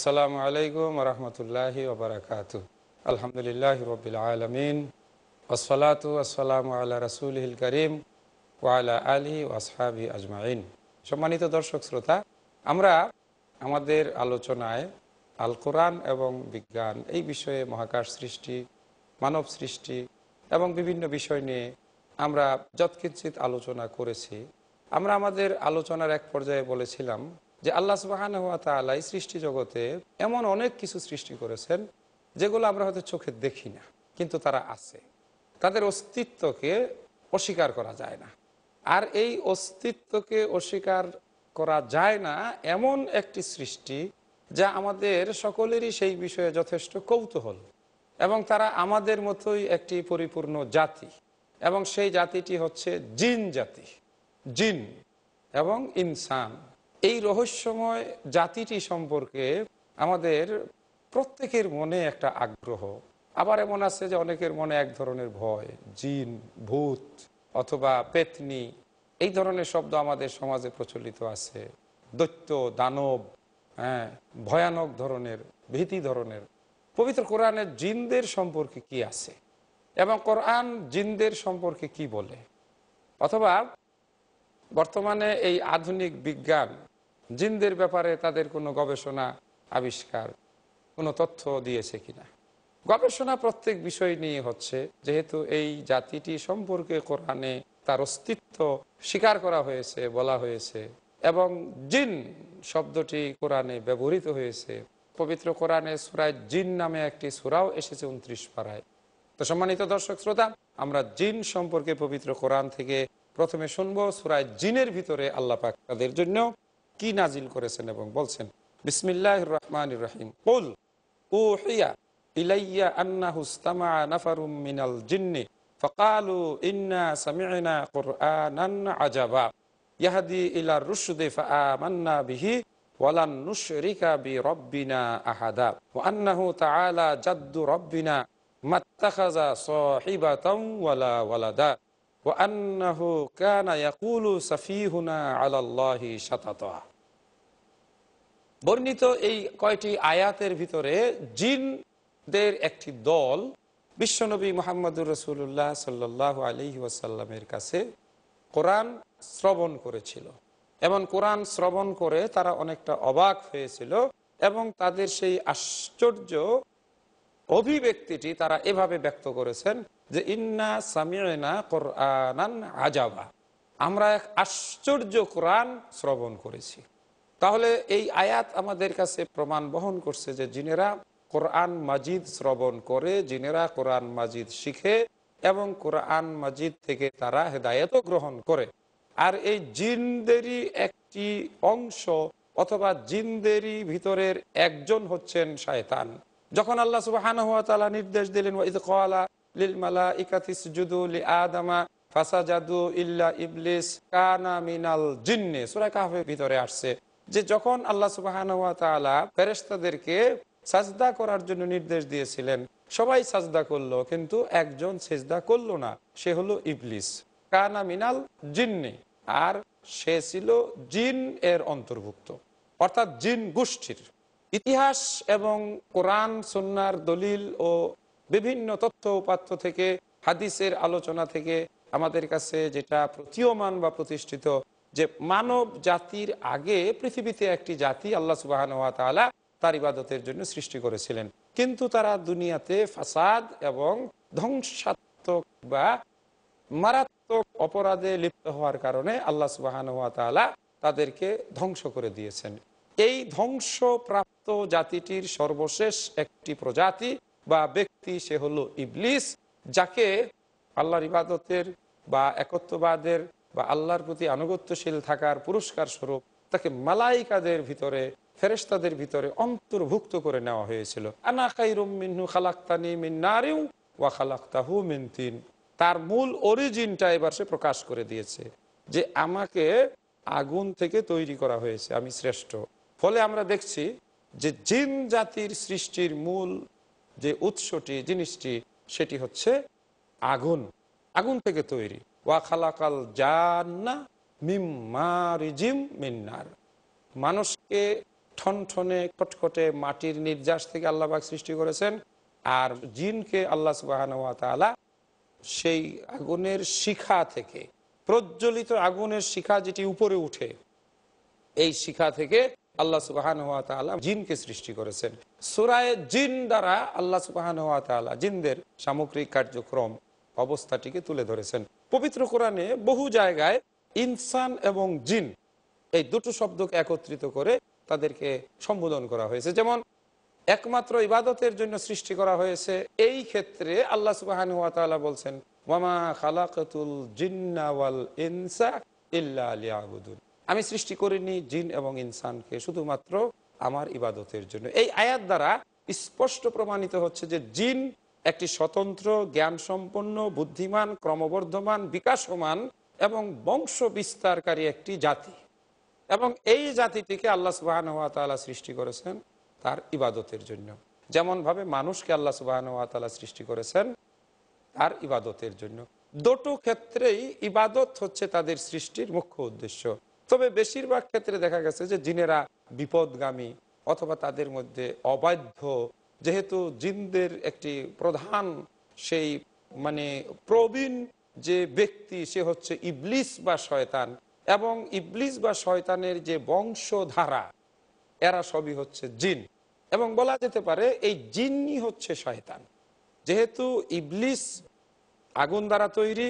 আসসালামু আলাইকুম রহমতুল্লাহ ওবরাকাত আলহামদুলিল্লাহ রবিল আলমিন ওসলাত আসসালাম আল্লাহ রসুলহিল করিম ওয়ালা আলী ওয়াসহাবি আজমাইন সম্মানিত দর্শক শ্রোতা আমরা আমাদের আলোচনায় আল কোরআন এবং বিজ্ঞান এই বিষয়ে মহাকাশ সৃষ্টি মানব সৃষ্টি এবং বিভিন্ন বিষয় নিয়ে আমরা যৎকিঞ্চিত আলোচনা করেছি আমরা আমাদের আলোচনার এক পর্যায়ে বলেছিলাম যে আল্লাহ সুবাহান হাত এই সৃষ্টি জগতে এমন অনেক কিছু সৃষ্টি করেছেন যেগুলো আমরা হয়তো চোখে দেখি না কিন্তু তারা আছে তাদের অস্তিত্বকে অস্বীকার করা যায় না আর এই অস্তিত্বকে অস্বীকার করা যায় না এমন একটি সৃষ্টি যা আমাদের সকলেরই সেই বিষয়ে যথেষ্ট কৌতূহল এবং তারা আমাদের মতোই একটি পরিপূর্ণ জাতি এবং সেই জাতিটি হচ্ছে জিন জাতি জিন এবং ইনসান এই রহস্যময় জাতিটি সম্পর্কে আমাদের প্রত্যেকের মনে একটা আগ্রহ আবার এমন আছে যে অনেকের মনে এক ধরনের ভয় জিন ভূত অথবা পেতনি এই ধরনের শব্দ আমাদের সমাজে প্রচলিত আছে দৈত্য দানব হ্যাঁ ভয়ানক ধরনের ভীতি ধরনের পবিত্র কোরআনের জিনদের সম্পর্কে কি আছে এবং কোরআন জিনদের সম্পর্কে কি বলে অথবা বর্তমানে এই আধুনিক বিজ্ঞান জিনদের ব্যাপারে তাদের কোনো গবেষণা আবিষ্কার কোনো তথ্য দিয়েছে কিনা গবেষণা প্রত্যেক বিষয় নিয়ে হচ্ছে যেহেতু এই জাতিটি সম্পর্কে কোরআনে তার অস্তিত্ব স্বীকার করা হয়েছে বলা হয়েছে এবং জিন শব্দটি কোরআনে ব্যবহৃত হয়েছে পবিত্র কোরআনে সুরায় জিন নামে একটি সুরাও এসেছে উনত্রিশ পাড়ায় তো সম্মানিত দর্শক শ্রোতা আমরা জিন সম্পর্কে পবিত্র কোরআন থেকে প্রথমে শুনবো সুরায় জিনের ভিতরে আল্লাপাক তাদের জন্য কি নাজিল করেছেন এবং বলছেন বিসমিল্লাহ রহমান রাহিম কুল উহিয়া ইলাইয়া আন্নাহু ইস্তামা নাফারুম মিনাল জিন্নি فقالوا إنا سمعنا قرآنا عجبا يهدي إلى الرشد فآمنا به ولن نشرك بربنا أحدا وأنه تعالى جد ربنا ما اتخذ صاحبة ولا ولدا وأنه كان يقول سفيهنا على الله شططا বর্ণিত এই কয়টি আয়াতের ভিতরে জিনদের একটি দল বিশ্বনবী মোহাম্মদুর রসুল্লাহ সাল্লাহ আলি ওয়াসাল্লামের কাছে কোরআন শ্রবণ করেছিল এবং কোরআন শ্রবণ করে তারা অনেকটা অবাক হয়েছিল এবং তাদের সেই আশ্চর্য অভিব্যক্তিটি তারা এভাবে ব্যক্ত করেছেন যে ইন্না সামিনা কোরআন আজাবা আমরা এক আশ্চর্য কোরআন শ্রবণ করেছি তাহলে এই আয়াত আমাদের কাছে প্রমাণ বহন করছে যে জিনেরা কোরআন মাজিদ শ্রবণ করে জিনেরা কোরআন মাজিদ শিখে এবং কোরআন মাজিদ থেকে তারা হেদায়তও গ্রহণ করে আর এই জিনদেরই একটি অংশ অথবা জিনদেরই ভিতরের একজন হচ্ছেন শায়তান যখন আল্লাহ সুবাহান হাত নির্দেশ দিলেন ইল্লা ইবলিস ভিতরে আসছে যে যখন আল্লাহ সুবাহ সাজদা করার জন্য নির্দেশ দিয়েছিলেন সবাই সাজদা করলো কিন্তু একজন সেজদা করলো না সে হলো ইবলিস কানা মিনাল জিন্নি আর সে ছিল জিন এর অন্তর্ভুক্ত অর্থাৎ জিন গোষ্ঠীর ইতিহাস এবং কোরআন সন্ন্যার দলিল ও বিভিন্ন তথ্য উপাত্য থেকে হাদিসের আলোচনা থেকে আমাদের কাছে যেটা প্রতীয়মান বা প্রতিষ্ঠিত যে মানব জাতির আগে পৃথিবীতে একটি জাতি আল্লাহ সুবাহন তালা তার ইবাদতের জন্য সৃষ্টি করেছিলেন কিন্তু তারা দুনিয়াতে ফাসাদ এবং ধ্বংসাত্মক বা মারাত্মক অপরাধে লিপ্ত হওয়ার কারণে আল্লাহ সুবাহন তালা তাদেরকে ধ্বংস করে দিয়েছেন এই ধ্বংসপ্রাপ্ত জাতিটির সর্বশেষ একটি প্রজাতি বা ব্যক্তি সে হলো ইবলিস যাকে আল্লাহর ইবাদতের বা একত্ববাদের বা আল্লাহর প্রতি আনুগত্যশীল থাকার পুরস্কার স্বরূপ তাকে মালাইকাদের ভিতরে ফেরেস্তাদের ভিতরে অন্তর্ভুক্ত করে নেওয়া হয়েছিল ওয়া তার মূল অরিজিনটা এবার সে প্রকাশ করে দিয়েছে যে আমাকে আগুন থেকে তৈরি করা হয়েছে আমি শ্রেষ্ঠ ফলে আমরা দেখছি যে জিন জাতির সৃষ্টির মূল যে উৎসটি জিনিসটি সেটি হচ্ছে আগুন আগুন থেকে তৈরি মানুষকে ঠন ঠনে খটখটে মাটির নির্যাস থেকে আল্লাহবাক সৃষ্টি করেছেন আর জিনকে আল্লাহ সুবাহানুয়াতালা সেই আগুনের শিখা থেকে প্রজ্বলিত আগুনের শিখা যেটি উপরে উঠে এই শিখা থেকে আল্লাহ সুবাহ জিনকে সৃষ্টি করেছেন সুরায় জিন দ্বারা আল্লাহ সুবাহ জিনদের সামগ্রিক কার্যক্রম অবস্থাটিকে তুলে ধরেছেন পবিত্র কোরআনে বহু জায়গায় ইনসান এবং জিন এই দুটো শব্দকে একত্রিত করে তাদেরকে সম্বোধন করা হয়েছে যেমন একমাত্র ইবাদতের জন্য সৃষ্টি করা হয়েছে এই ক্ষেত্রে আল্লাহ সুবাহান বলছেন মামা খালাকাতুল জিন্নাওয়াল ইনসা ইল্লা আমি সৃষ্টি করিনি জিন এবং ইনসানকে শুধুমাত্র আমার ইবাদতের জন্য এই আয়াত দ্বারা স্পষ্ট প্রমাণিত হচ্ছে যে জিন একটি স্বতন্ত্র জ্ঞান সম্পন্ন বুদ্ধিমান ক্রমবর্ধমান বিকাশমান এবং বংশ বিস্তারকারী একটি জাতি এবং এই জাতিটিকে আল্লাহ সুবাহান সৃষ্টি করেছেন তার ইবাদতের জন্য যেমনভাবে মানুষকে আল্লাহ সুবাহান সৃষ্টি করেছেন তার ইবাদতের জন্য দুটো ক্ষেত্রেই ইবাদত হচ্ছে তাদের সৃষ্টির মুখ্য উদ্দেশ্য তবে বেশিরভাগ ক্ষেত্রে দেখা গেছে যে জিনেরা বিপদগামী অথবা তাদের মধ্যে অবাধ্য যেহেতু জিনদের একটি প্রধান সেই মানে প্রবীণ যে ব্যক্তি সে হচ্ছে ইবলিস বা শয়তান এবং ইবলিস বা শয়তানের যে বংশধারা এরা সবই হচ্ছে জিন এবং বলা যেতে পারে এই জিনই হচ্ছে শয়তান যেহেতু ইবলিস আগুন দ্বারা তৈরি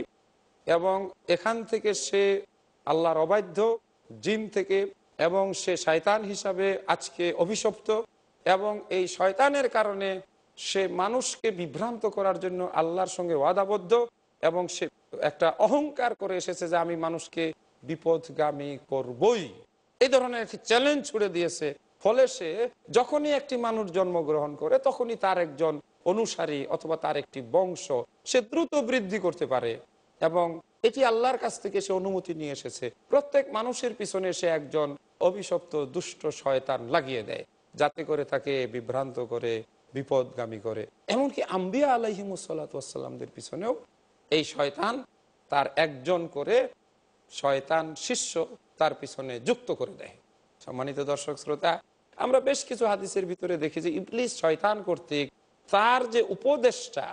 এবং এখান থেকে সে আল্লাহর অবাধ্য জিন থেকে এবং সে শয়তান হিসাবে আজকে অভিশপ্ত এবং এই শয়তানের কারণে সে মানুষকে বিভ্রান্ত করার জন্য আল্লাহর সঙ্গে ওয়াদাবদ্ধ এবং সে একটা অহংকার করে এসেছে যে আমি মানুষকে বিপদগামী করবই এই ধরনের একটি চ্যালেঞ্জ ছুড়ে দিয়েছে ফলে সে যখনই একটি মানুষ জন্মগ্রহণ করে তখনই তার একজন অনুসারী অথবা তার একটি বংশ সে দ্রুত বৃদ্ধি করতে পারে এবং এটি আল্লাহর কাছ থেকে সে অনুমতি নিয়ে এসেছে প্রত্যেক মানুষের পিছনে সে একজন অভিশপ্ত দুষ্ট শয়তান লাগিয়ে দেয় যাতে করে তাকে বিভ্রান্ত করে বিপদগামী করে এমনকি আম্বিয়া আলহিমসাল্লাতামদের পিছনেও এই শয়তান তার একজন করে শয়তান শিষ্য তার পিছনে যুক্ত করে দেয় সম্মানিত দর্শক শ্রোতা আমরা বেশ কিছু হাদিসের ভিতরে দেখি যে ইবলিস শয়তান কর্তৃক তার যে উপদেশটা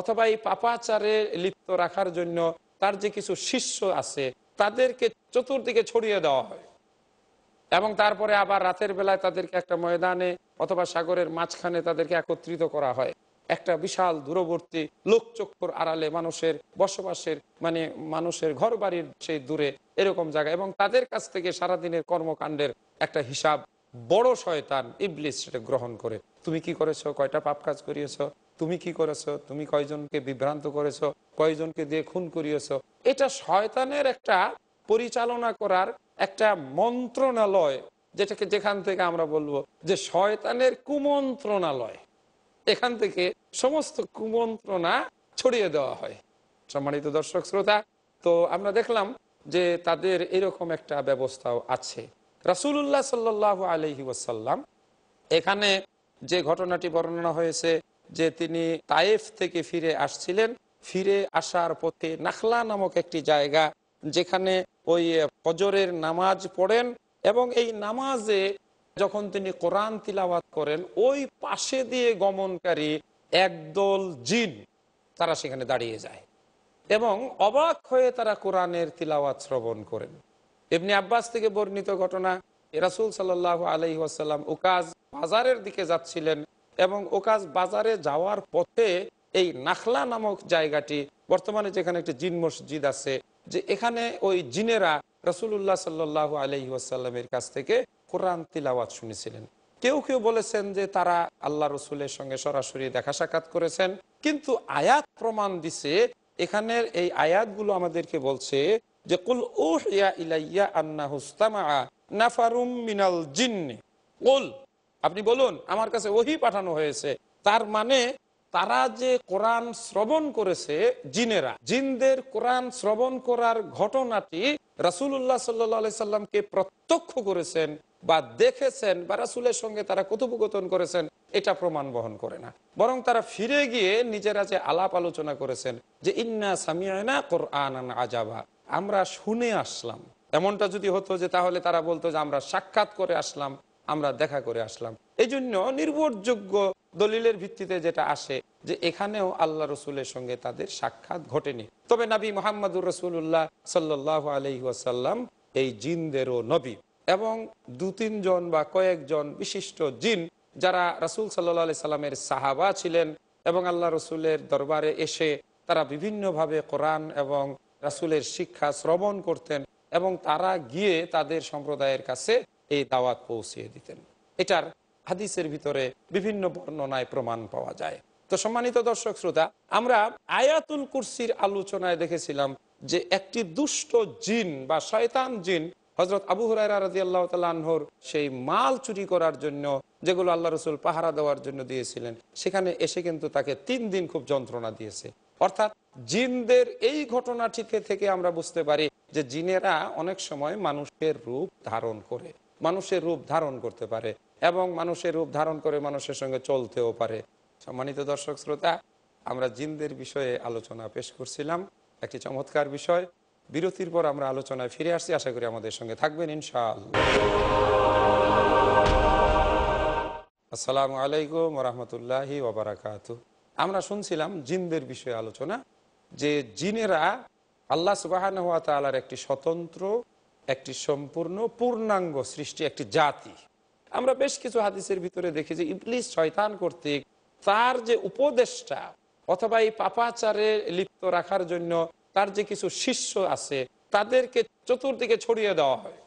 অথবা এই পাপাচারে লিপ্ত রাখার জন্য তার যে কিছু শিষ্য আছে তাদেরকে চতুর্দিকে ছড়িয়ে দেওয়া হয় এবং তারপরে আবার রাতের বেলায় তাদেরকে একটা ময়দানে অথবা সাগরের মাঝখানে তাদেরকে একত্রিত করা হয় একটা বিশাল দূরবর্তী লোকচক্ষুর আড়ালে মানুষের বসবাসের মানে মানুষের ঘর বাড়ির সেই দূরে এরকম জায়গা এবং তাদের কাছ থেকে সারাদিনের কর্মকাণ্ডের একটা হিসাব বড় শয়তান ইবলিস সেটা গ্রহণ করে তুমি কি করেছো কয়টা পাপ কাজ করিয়েছো তুমি কি করেছো তুমি কয়জনকে বিভ্রান্ত করেছো কয়জনকে দিয়ে খুন করিয়েছ এটা শয়তানের একটা পরিচালনা করার একটা মন্ত্রণালয় যেটাকে যেখান থেকে আমরা বলবো যে শয়তানের কুমন্ত্রণালয় এখান থেকে সমস্ত কুমন্ত্রণা ছড়িয়ে দেওয়া হয় সম্মানিত দর্শক শ্রোতা তো আমরা দেখলাম যে তাদের এরকম একটা ব্যবস্থাও আছে রাসুল্লাহ সাল্লাহ আলহি ওয়াসাল্লাম এখানে যে ঘটনাটি বর্ণনা হয়েছে যে তিনি তায়েফ থেকে ফিরে আসছিলেন ফিরে আসার পথে নাখলা নামক একটি জায়গা যেখানে ওই ফজরের নামাজ পড়েন এবং এই নামাজে যখন তিনি কোরআন তিলাওয়াত করেন ওই পাশে দিয়ে গমনকারী একদল জিন তারা সেখানে দাঁড়িয়ে যায় এবং অবাক হয়ে তারা কোরআনের তিলাওয়াত শ্রবণ করেন এমনি আব্বাস থেকে বর্ণিত ঘটনা রাসুল সাল আলি আসাল্লাম ওকাজ বাজারের দিকে যাচ্ছিলেন এবং ওকাজ বাজারে যাওয়ার পথে এই নাখলা নামক জায়গাটি বর্তমানে যেখানে একটি জিন মসজিদ আছে যে এখানে ওই জিনেরা রসুল্লাহ সাল্লাহ আলহি কাছ থেকে কোরআন তিলাওয়াত শুনেছিলেন কেউ কেউ বলেছেন যে তারা আল্লাহ রসুলের সঙ্গে সরাসরি দেখা সাক্ষাৎ করেছেন কিন্তু আয়াত প্রমাণ দিছে এখানের এই আয়াতগুলো আমাদেরকে বলছে যে কুল মিনাল জিন্নি কুল আপনি বলুন আমার কাছে ওহি পাঠানো হয়েছে তার মানে তারা যে কোরআন শ্রবণ করেছে জিনেরা জিনদের কোরআন শ্রবণ করার ঘটনাটি রাসুল্লাহ সাল্লি সাল্লামকে প্রত্যক্ষ করেছেন বা দেখেছেন বা রাসুলের সঙ্গে তারা কথোপকথন করেছেন এটা প্রমাণ বহন করে না বরং তারা ফিরে গিয়ে নিজেরা যে আলাপ আলোচনা করেছেন যে ইন্না সামিয়ানা কোরআন আজাবা আমরা শুনে আসলাম এমনটা যদি হতো যে তাহলে তারা বলতো যে আমরা সাক্ষাৎ করে আসলাম আমরা দেখা করে আসলাম এই জন্য নির্ভরযোগ্য দলিলের ভিত্তিতে যেটা আসে যে এখানেও আল্লাহ রসুলের সঙ্গে তাদের সাক্ষাৎ ঘটেনি তবে নবী মোহাম্মদুর রসুল্লাহ সাল্লাহ আলহিহাসাল্লাম এই জিনদেরও নবী এবং দু তিনজন বা কয়েকজন বিশিষ্ট জিন যারা রসুল সাল্লাহ আলি সাল্লামের সাহাবা ছিলেন এবং আল্লাহ রসুলের দরবারে এসে তারা বিভিন্নভাবে কোরআন এবং রাসুলের শিক্ষা শ্রবণ করতেন এবং তারা গিয়ে তাদের সম্প্রদায়ের কাছে এই দাওয়াত পৌঁছিয়ে দিতেন এটার হাদিসের ভিতরে বিভিন্ন বর্ণনায় প্রমাণ পাওয়া যায় তো সম্মানিত দর্শক শ্রোতা আমরা আয়াতুল কুরসির আলোচনায় দেখেছিলাম যে একটি দুষ্ট জিন বা শয়তান জিন হজরত আবু হরাইরা রাজি আল্লাহ তাল্লাহর সেই মাল চুরি করার জন্য যেগুলো আল্লাহ রসুল পাহারা দেওয়ার জন্য দিয়েছিলেন সেখানে এসে কিন্তু তাকে তিন দিন খুব যন্ত্রণা দিয়েছে অর্থাৎ জিনদের এই ঘটনাটিকে থেকে আমরা বুঝতে পারি যে জিনেরা অনেক সময় মানুষের রূপ ধারণ করে মানুষের রূপ ধারণ করতে পারে এবং মানুষের রূপ ধারণ করে মানুষের সঙ্গে চলতেও পারে সম্মানিত দর্শক শ্রোতা আমরা জিনদের বিষয়ে আলোচনা পেশ করছিলাম একটি চমৎকার বিষয় বিরতির পর আমরা আলোচনায় ফিরে আসছি আশা করি আমাদের সঙ্গে থাকবেন ইনশাল আসসালামু আলাইকুম রহমতুল্লাহি ওবরাকাত আমরা শুনছিলাম জিনদের বিষয়ে আলোচনা যে জিনেরা আল্লাহ সুবাহান হাত একটি স্বতন্ত্র একটি সম্পূর্ণ পূর্ণাঙ্গ সৃষ্টি একটি জাতি আমরা বেশ কিছু হাদিসের ভিতরে দেখি যে ইবলিস শয়তান কর্তৃক তার যে উপদেশটা অথবা এই পাপাচারে লিপ্ত রাখার জন্য তার যে কিছু শিষ্য আছে তাদেরকে চতুর্দিকে ছড়িয়ে দেওয়া হয়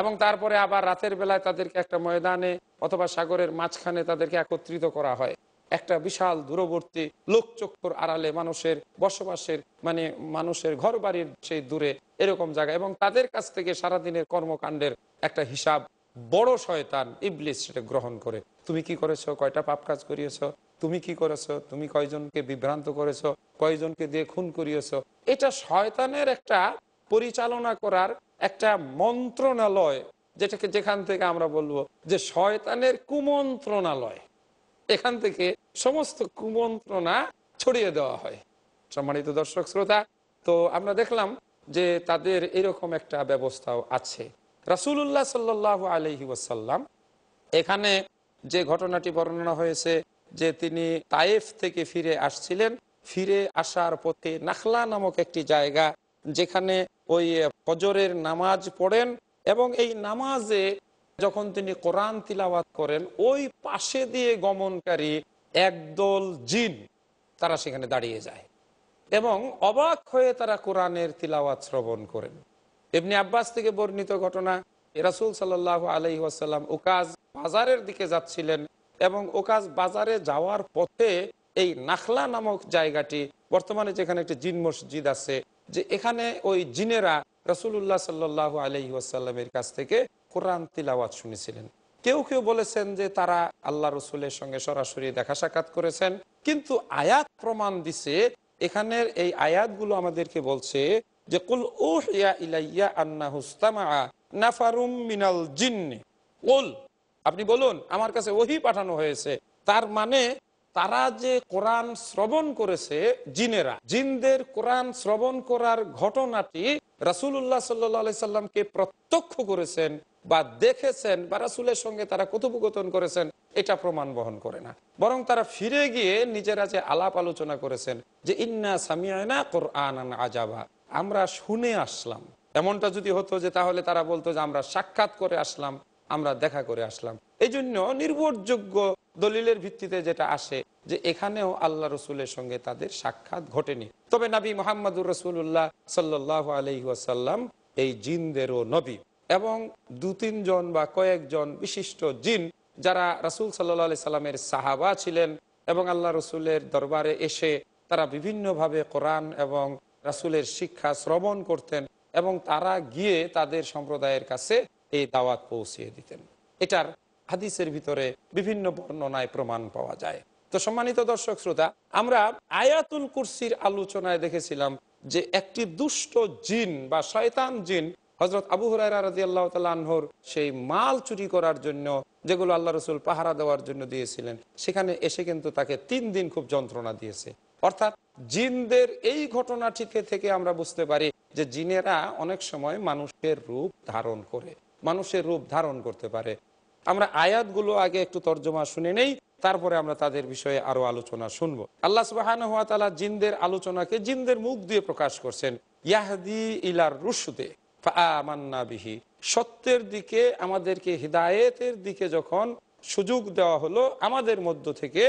এবং তারপরে আবার রাতের বেলায় তাদেরকে একটা ময়দানে অথবা সাগরের মাঝখানে তাদেরকে একত্রিত করা হয় একটা বিশাল দূরবর্তী লোকচক্ষুর আড়ালে মানুষের বসবাসের মানে মানুষের ঘর বাড়ির সেই দূরে এরকম জায়গা এবং তাদের কাছ থেকে সারাদিনের কর্মকাণ্ডের একটা হিসাব বড় শয়তান ইবলিস সেটা গ্রহণ করে তুমি কি করেছো কয়টা পাপ কাজ করিয়েছ তুমি কি করেছো তুমি কয়জনকে বিভ্রান্ত করেছো কয়জনকে দিয়ে খুন করিয়েছ এটা শয়তানের একটা পরিচালনা করার একটা মন্ত্রণালয় যেটাকে যেখান থেকে আমরা বলবো যে শয়তানের কুমন্ত্রণালয় এখান থেকে সমস্ত কুমন্ত্রণা ছড়িয়ে দেওয়া হয় সম্মানিত দর্শক শ্রোতা তো আমরা দেখলাম যে তাদের এরকম একটা ব্যবস্থাও আছে রাসুল্লাহ সাল্লাহ আলহি ওয়াসাল্লাম এখানে যে ঘটনাটি বর্ণনা হয়েছে যে তিনি তায়েফ থেকে ফিরে আসছিলেন ফিরে আসার পথে নাখলা নামক একটি জায়গা যেখানে ওই ফজরের নামাজ পড়েন এবং এই নামাজে যখন তিনি কোরআন তিলাবাত করেন ওই পাশে দিয়ে গমনকারী একদল জিন তারা সেখানে দাঁড়িয়ে যায় এবং অবাক হয়ে তারা কোরআনের তিলাওয়াত শ্রবণ করেন এমনি আব্বাস থেকে বর্ণিত ঘটনা রাসুল সাল আলহি আসাল্লাম ওকাজ বাজারের দিকে যাচ্ছিলেন এবং ওকাজ বাজারে যাওয়ার পথে এই নাখলা নামক জায়গাটি বর্তমানে যেখানে একটি জিন মসজিদ আছে যে এখানে ওই জিনেরা রসুল্লাহ সাল্লাহ আলহি আসাল্লামের কাছ থেকে কোরআন তিলাওয়াত শুনেছিলেন কেউ কেউ বলেছেন যে তারা আল্লাহ রসুলের সঙ্গে সরাসরি দেখা সাক্ষাৎ করেছেন কিন্তু আয়াত প্রমাণ দিছে এখানের এই আয়াতগুলো আমাদেরকে বলছে যে কুল ইলাইয়া আন্না নাফারুম মিনাল জিন্নি কুল আপনি বলুন আমার কাছে ওহি পাঠানো হয়েছে তার মানে তারা যে কোরআন শ্রবণ করেছে জিনেরা জিনদের কোরআন শ্রবণ করার ঘটনাটি রাসুল্লাহ সাল্লি সাল্লামকে প্রত্যক্ষ করেছেন বা দেখেছেন বা রাসুলের সঙ্গে তারা কথোপকথন করেছেন এটা প্রমাণ বহন করে না বরং তারা ফিরে গিয়ে নিজেরা যে আলাপ আলোচনা করেছেন যে ইন্না সামিয়ানা কোরআন আজাবা আমরা শুনে আসলাম এমনটা যদি হতো যে তাহলে তারা বলতো যে আমরা সাক্ষাৎ করে আসলাম আমরা দেখা করে আসলাম এই জন্য নির্ভরযোগ্য দলিলের ভিত্তিতে যেটা আসে যে এখানেও আল্লাহ রসুলের সঙ্গে তাদের সাক্ষাৎ ঘটেনি তবে নাবি মোহাম্মদুর রসুল্লাহ সাল্লাহ আলহিহাসাল্লাম এই জিনদেরও নবী এবং দু তিনজন বা কয়েকজন বিশিষ্ট জিন যারা রাসুল সাল্লাহ আলি সাল্লামের সাহাবা ছিলেন এবং আল্লাহ রসুলের দরবারে এসে তারা বিভিন্নভাবে কোরআন এবং রাসুলের শিক্ষা শ্রবণ করতেন এবং তারা গিয়ে তাদের সম্প্রদায়ের কাছে এই দাওয়াত পৌঁছিয়ে দিতেন এটার হাদিসের ভিতরে বিভিন্ন বর্ণনায় প্রমাণ পাওয়া যায় তো সম্মানিত দর্শক শ্রোতা আমরা আয়াতুল কুরসির আলোচনায় দেখেছিলাম যে একটি দুষ্ট জিন বা শয়তান জিন হজরত আবু হরাইরা আল্লাহ সেই মাল চুরি করার জন্য যেগুলো আল্লাহ রসুল পাহারা দেওয়ার জন্য দিয়েছিলেন সেখানে এসে কিন্তু তাকে তিন দিন খুব যন্ত্রণা দিয়েছে অর্থাৎ জিনদের এই ঘটনাটিকে থেকে আমরা বুঝতে পারি যে জিনেরা অনেক সময় মানুষের রূপ ধারণ করে মানুষের রূপ ধারণ করতে পারে আমরা আয়াতগুলো আগে একটু তর্জমা শুনে নেই তারপরে আমরা তাদের বিষয়ে আরো আলোচনা শুনবো আল্লাহ সুবাহান হাত জিনদের আলোচনাকে জিনদের মুখ দিয়ে প্রকাশ করছেন ইয়াহদি ইলার রুশুদে বিহি সত্যের দিকে আমাদেরকে হৃদায়তের দিকে যখন সুযোগ দেওয়া হলো আমাদের মধ্য থেকে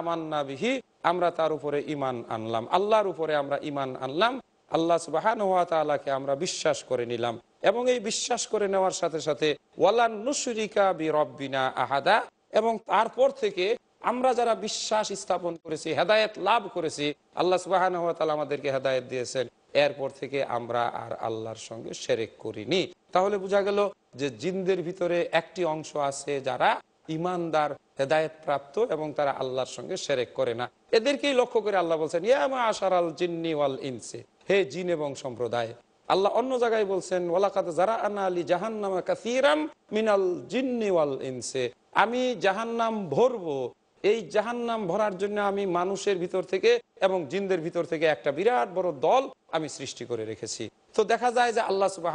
আমান্না বিহি আমরা তার উপরে ইমান আনলাম আল্লাহর উপরে আমরা ইমান আনলাম আল্লাহ সুবাহান হাত তালাকে আমরা বিশ্বাস করে নিলাম এবং এই বিশ্বাস করে নেওয়ার সাথে সাথে ওয়ালান্নুসরিকা বি রব্বিনা আহাদা এবং তারপর থেকে আমরা যারা বিশ্বাস স্থাপন করেছি হেদায়ত লাভ করেছি আল্লাহ সুবাহান আমাদেরকে হেদায়ত দিয়েছেন এরপর থেকে আমরা আর আল্লাহর সঙ্গে সেরেক করিনি তাহলে বোঝা গেল যে জিনদের ভিতরে একটি অংশ আছে যারা ইমানদার হেদায়ত প্রাপ্ত এবং তারা আল্লাহর সঙ্গে সেরেক করে না এদেরকেই লক্ষ্য করে আল্লাহ বলছেন ইয়ামা আশার আল জিন্নি ওয়াল ইনসে হে জিন এবং সম্প্রদায় আল্লাহ অন্য জায়গায় বলছেন ওয়ালাকাত যারা আনা আলী জাহান্নামা কাসিরাম মিনাল জিন্নিওয়াল ইনসে আমি জাহান্নাম ভরবো এই জাহান্নাম ভরার জন্য আমি মানুষের ভিতর থেকে এবং জিনদের ভিতর থেকে একটা বিরাট বড় দল আমি সৃষ্টি করে রেখেছি তো দেখা যায় যে আল্লাহ সুবাহ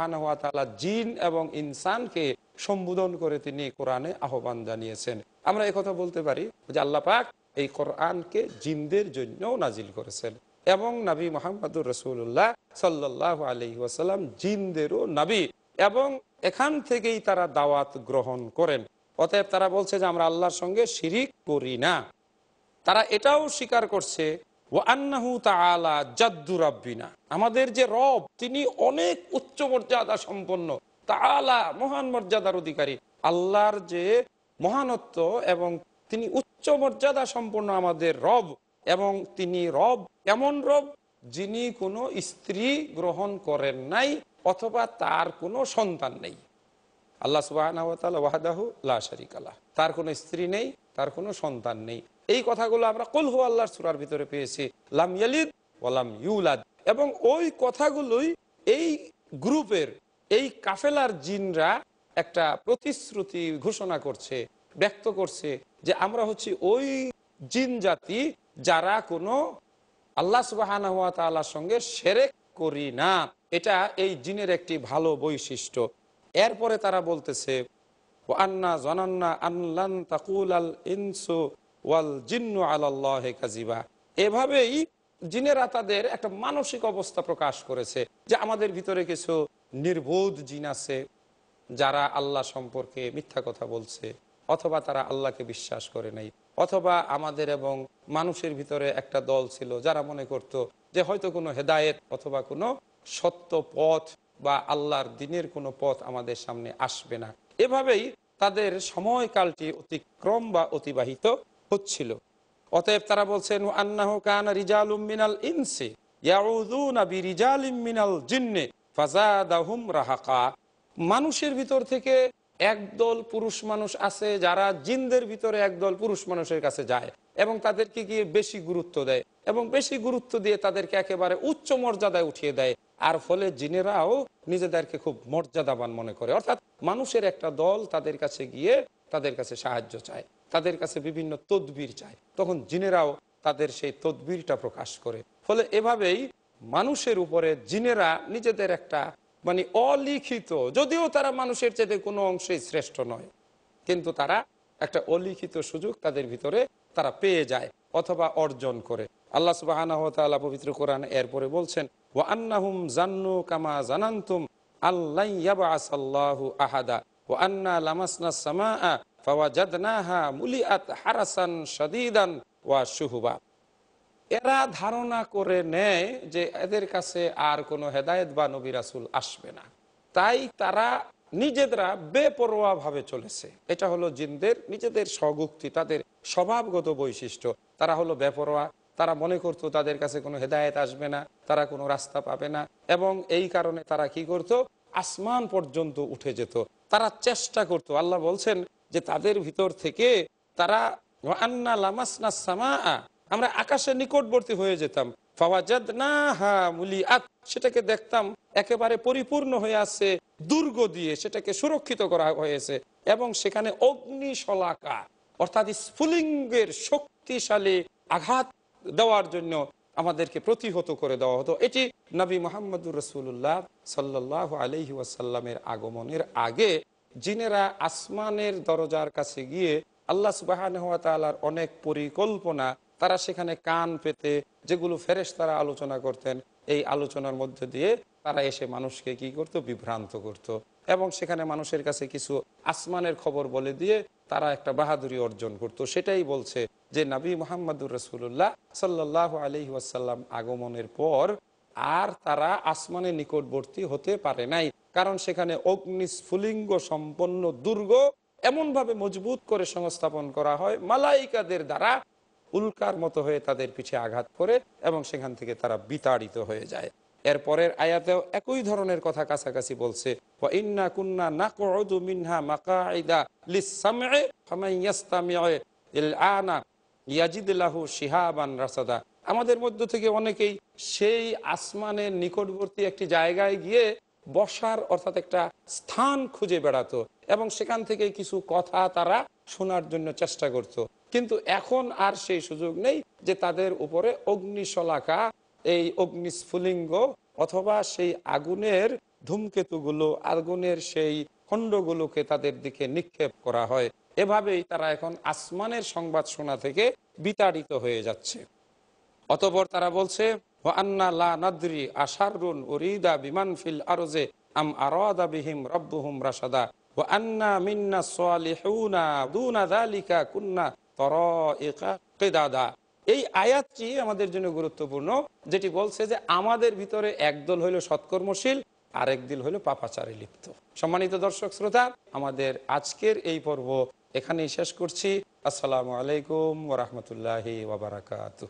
জিন এবং ইনসানকে সম্বোধন করে তিনি কোরআনে আহ্বান জানিয়েছেন আমরা কথা বলতে পারি যে আল্লাহ পাক এই কোরআনকে জিনদের জন্যও নাজিল করেছেন এবং নাবি মোহাম্মদুর রসুল্লাহ সাল্লাহ আলি ওয়াসাল্লাম জিনদেরও নাবি এবং এখান থেকেই তারা দাওয়াত গ্রহণ করেন অতএব তারা বলছে যে আমরা আল্লাহর সঙ্গে শিরিক করি না তারা এটাও স্বীকার করছে ওয়ান্নাহু তালা জাদ্দু রাব্বিনা আমাদের যে রব তিনি অনেক উচ্চ মর্যাদা সম্পন্ন তালা মহান মর্যাদার অধিকারী আল্লাহর যে মহানত্ব এবং তিনি উচ্চ মর্যাদা সম্পন্ন আমাদের রব এবং তিনি রব এমন রব যিনি কোনো স্ত্রী গ্রহণ করেন নাই অথবা তার কোনো সন্তান নেই আল্লাহ সুবাহ তার কোনো স্ত্রী নেই তার কোনো সন্তান নেই এই কথাগুলো আমরা কলহ আল্লাহর সুরার ভিতরে পেয়েছি লাম ইয়ালিদ ওলাম ইউলাদ এবং ওই কথাগুলোই এই গ্রুপের এই কাফেলার জিনরা একটা প্রতিশ্রুতি ঘোষণা করছে ব্যক্ত করছে যে আমরা হচ্ছে ওই জিন জাতি যারা কোনো আল্লাহ সুবাহ সঙ্গে সেরে করি না এটা এই জিনের একটি ভালো বৈশিষ্ট্য এরপরে তারা বলতেছে আন্না জনান্না তাকুল আল ইনসু ওয়াল জিন্নু আল্লাহ কাজিবা এভাবেই জিনেরা তাদের একটা মানসিক অবস্থা প্রকাশ করেছে যে আমাদের ভিতরে কিছু নির্বোধ জিন আছে যারা আল্লাহ সম্পর্কে মিথ্যা কথা বলছে অথবা তারা আল্লাহকে বিশ্বাস করে নাই অথবা আমাদের এবং মানুষের ভিতরে একটা দল ছিল যারা মনে করত যে হয়তো কোনো হেদায়েত অথবা কোনো সত্য পথ বা আল্লাহর দিনের কোনো পথ আমাদের সামনে আসবে না এভাবেই তাদের সময়কালটি অতিক্রম বা অতিবাহিত হচ্ছিল অতএব তারা বলছেন আন্নাহ কান রিজাল মিনাল ইনসি মানুষের ভিতর থেকে একদল পুরুষ মানুষ আছে যারা জিনদের ভিতরে একদল পুরুষ মানুষের কাছে যায় এবং তাদেরকে গিয়ে বেশি গুরুত্ব দেয় এবং বেশি গুরুত্ব দিয়ে তাদেরকে একেবারে উচ্চ মর্যাদায় উঠিয়ে দেয় আর ফলে জিনেরাও নিজেদেরকে খুব মর্যাদাবান মনে করে অর্থাৎ মানুষের একটা দল তাদের কাছে গিয়ে তাদের কাছে সাহায্য চায় তাদের কাছে বিভিন্ন তদবির চায় তখন জিনেরাও তাদের সেই তদবিরটা প্রকাশ করে ফলে এভাবেই মানুষের উপরে জিনেরা নিজেদের একটা মানে অলিখিত যদিও তারা মানুষের চেয়ে কোনো অংশেই শ্রেষ্ঠ নয় কিন্তু তারা একটা অলিখিত সুযোগ তাদের ভিতরে তারা পেয়ে যায় অথবা অর্জন করে আল্লাহ সুবাহ পবিত্র কোরআন এরপরে বলছেন ও আন্নাহুম জান্নু কামা জানান্তুম আল্লাহ আহাদা ও আন্না হারাসান ওয়া এরা ধারণা করে নেয় যে এদের কাছে আর কোনো হেদায়ত বা নবী রাসুল আসবে না তাই তারা নিজেরা বেপরোয়া ভাবে চলেছে এটা হলো জিনদের নিজেদের স্বগুক্তি তাদের স্বভাবগত বৈশিষ্ট্য তারা হলো বেপরোয়া তারা মনে করতো তাদের কাছে কোনো হেদায়ত আসবে না তারা কোনো রাস্তা পাবে না এবং এই কারণে তারা কি করত আসমান পর্যন্ত উঠে যেত তারা চেষ্টা করত আল্লাহ বলছেন যে তাদের ভিতর থেকে তারা আন্না লামাসনা সামা আমরা আকাশের নিকটবর্তী হয়ে যেতাম ফাওয়াজাদ না হা মুলি আত সেটাকে দেখতাম একেবারে পরিপূর্ণ হয়ে আছে দুর্গ দিয়ে সেটাকে সুরক্ষিত করা হয়েছে এবং সেখানে অগ্নি শলাকা অর্থাৎ স্ফুলিঙ্গের শক্তিশালী আঘাত দেওয়ার জন্য আমাদেরকে প্রতিহত করে দেওয়া হতো এটি নবী মোহাম্মদুর রসুল্লাহ সাল্লাহ আলহি ওয়াসাল্লামের আগমনের আগে জিনেরা আসমানের দরজার কাছে গিয়ে আল্লাহ সুবাহ অনেক পরিকল্পনা তারা সেখানে কান পেতে যেগুলো ফেরেস তারা আলোচনা করতেন এই আলোচনার মধ্যে দিয়ে তারা এসে মানুষকে কি করত বিভ্রান্ত করত। এবং সেখানে মানুষের কাছে কিছু আসমানের খবর বলে দিয়ে তারা একটা বাহাদুরি অর্জন করত। সেটাই বলছে যে নাবী মোহাম্মদুর রসুল্লাহ সাল্লাহ আলি ওয়াসাল্লাম আগমনের পর আর তারা আসমানের নিকটবর্তী হতে পারে নাই কারণ সেখানে অগ্নিস্ফুলিঙ্গ সম্পন্ন দুর্গ এমনভাবে মজবুত করে সংস্থাপন করা হয় মালাইকাদের দ্বারা উল্কার মতো হয়ে তাদের পিছে আঘাত করে এবং সেখান থেকে তারা বিতাড়িত হয়ে যায় এরপরের আয়াতেও একই ধরনের কথা কাছাকাছি বলছে রাসাদা আমাদের মধ্য থেকে অনেকেই সেই আসমানের নিকটবর্তী একটি জায়গায় গিয়ে বসার অর্থাৎ একটা স্থান খুঁজে বেড়াতো এবং সেখান থেকে কিছু কথা তারা শোনার জন্য চেষ্টা করতো কিন্তু এখন আর সেই সুযোগ নেই যে তাদের উপরে অগ্নিশলাকা এই অগ্নিস্ফুলিঙ্গ অথবা সেই আগুনের ধূমকেতুগুলো আগুনের সেই খণ্ডগুলোকে তাদের দিকে নিক্ষেপ করা হয় এভাবেই তারা এখন আসমানের সংবাদ শোনা থেকে বিতাড়িত হয়ে যাচ্ছে অতপর তারা বলছে আমরা লা নাদ্রি বিমান আম মিন্না এই আয়াতটি আমাদের জন্য গুরুত্বপূর্ণ যেটি বলছে যে আমাদের ভিতরে একদল হইল সৎকর্মশীল আরেক দিল হইল পাপাচারে লিপ্ত সম্মানিত দর্শক শ্রোতা আমাদের আজকের এই পর্ব এখানেই শেষ করছি আসসালামু আলাইকুম ওরহমতুল্লাহি ওবরাকাতু